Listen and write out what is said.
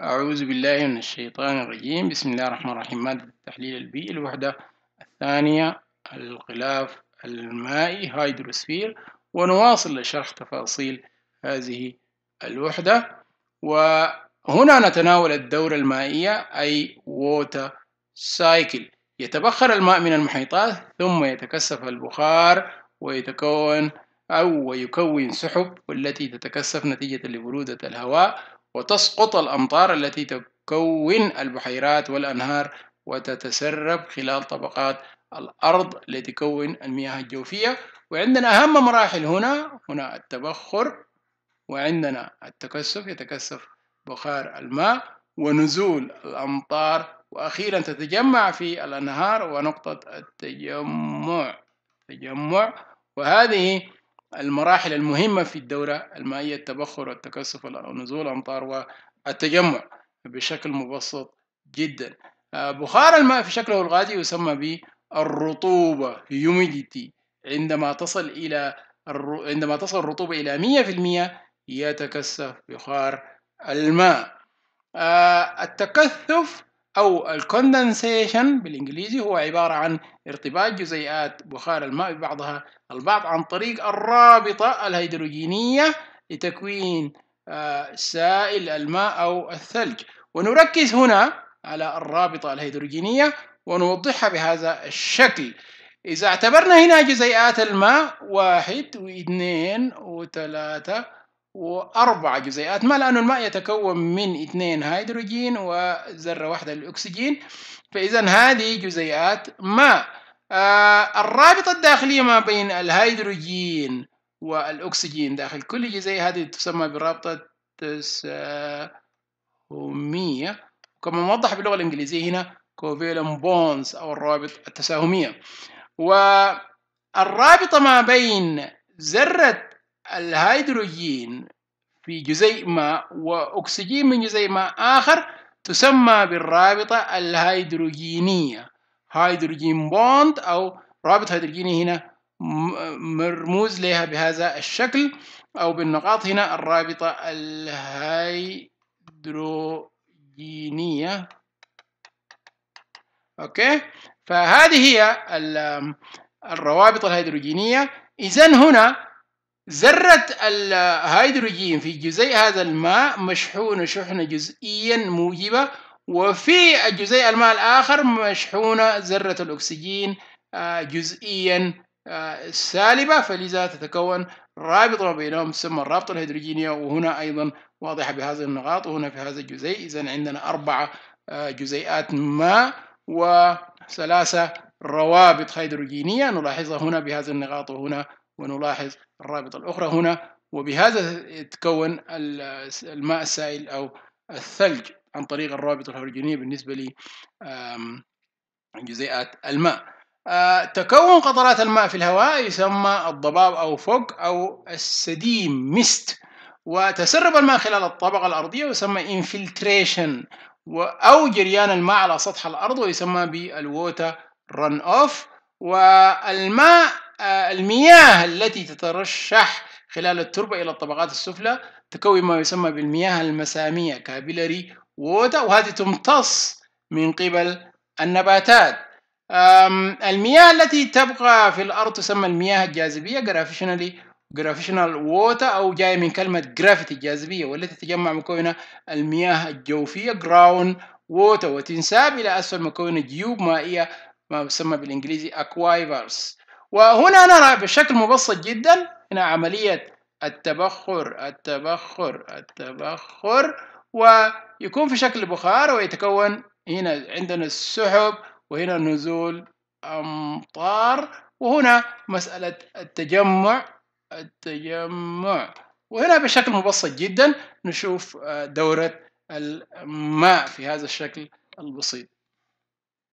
أعوذ بالله من الشيطان الرجيم بسم الله الرحمن الرحيم مادة التحليل البيئي الوحدة الثانية الغلاف المائي هيدروسفير ونواصل لشرح تفاصيل هذه الوحدة وهنا نتناول الدورة المائية أي ووتر سايكل يتبخر الماء من المحيطات ثم يتكثف البخار ويتكون أو ويكون سحب والتي تتكثف نتيجة لبرودة الهواء وتسقط الأمطار التي تكون البحيرات والأنهار وتتسرب خلال طبقات الأرض التي تكون المياه الجوفية وعندنا أهم مراحل هنا هنا التبخر وعندنا التكثف يتكثف بخار الماء ونزول الأمطار وأخيرا تتجمع في الأنهار ونقطة التجمع تجمع وهذه المراحل المهمة في الدورة المائية التبخر والتكثف ونزول الأمطار والتجمع بشكل مبسط جدا آه، بخار الماء في شكله الغازي يسمى بالرطوبة humidity عندما تصل إلى عندما تصل الرطوبة إلى 100% يتكثف بخار الماء آه، التكثف أو الكوندنسيشن بالإنجليزي هو عبارة عن ارتباط جزيئات بخار الماء ببعضها البعض عن طريق الرابطة الهيدروجينية لتكوين آه، سائل الماء أو الثلج ونركز هنا على الرابطة الهيدروجينية ونوضحها بهذا الشكل إذا اعتبرنا هنا جزيئات الماء واحد واثنين وثلاثة وأربع جزيئات ما لأنه الماء يتكون من اثنين هيدروجين وذرة واحدة للأكسجين فإذا هذه جزيئات ماء آه الرابطة الداخلية ما بين الهيدروجين والأكسجين داخل كل جزيئة هذه تسمى برابطة تساهمية كما موضح باللغة الإنجليزية هنا كوفيلن بونز أو الروابط التساهمية والرابطة ما بين ذرة الهيدروجين في جزيء ما وأكسجين من جزيء ما آخر تسمى بالرابطة الهيدروجينية هيدروجين بوند أو رابط هيدروجيني هنا مرموز لها بهذا الشكل أو بالنقاط هنا الرابطة الهيدروجينية أوكي فهذه هي الروابط الهيدروجينية إذا هنا ذرة الهيدروجين في جزيء هذا الماء مشحونة شحنة جزئيا موجبة وفي الجزيء الماء الآخر مشحونة ذرة الأكسجين آه، جزئيا آه، سالبة فلذا تتكون رابط ما بينهم تسمى الرابطة الهيدروجينية وهنا أيضا واضحة بهذه النقاط وهنا في هذا الجزيء إذا عندنا أربعة آه، جزيئات ماء وثلاثة روابط هيدروجينية نلاحظها هنا بهذه النقاط وهنا ونلاحظ الرابطة الأخرى هنا وبهذا يتكون الماء السائل أو الثلج عن طريق الرابطة الهيدروجينية بالنسبة لجزيئات الماء آه، تكون قطرات الماء في الهواء يسمى الضباب أو فوق أو السديم ميست وتسرب الماء خلال الطبقة الأرضية ويسمى infiltration أو جريان الماء على سطح الأرض ويسمى بالووتر رن أوف والماء آه، المياه التي تترشح خلال التربة إلى الطبقات السفلى تكون ما يسمى بالمياه المسامية كابيلاري ووتا وهذه تمتص من قبل النباتات المياه التي تبقى في الأرض تسمى المياه الجاذبية جرافيشنالي جرافيشنال ووتر أو جاية من كلمة جرافيتي الجاذبية والتي تتجمع مكونة المياه الجوفية جراون ووتر وتنساب إلى أسفل مكونة جيوب مائية ما يسمى بالإنجليزي أكوايفرز وهنا نرى بشكل مبسط جدا هنا عملية التبخر التبخر التبخر ويكون في شكل بخار ويتكون هنا عندنا السحب وهنا نزول أمطار وهنا مسألة التجمع التجمع وهنا بشكل مبسط جدا نشوف دورة الماء في هذا الشكل البسيط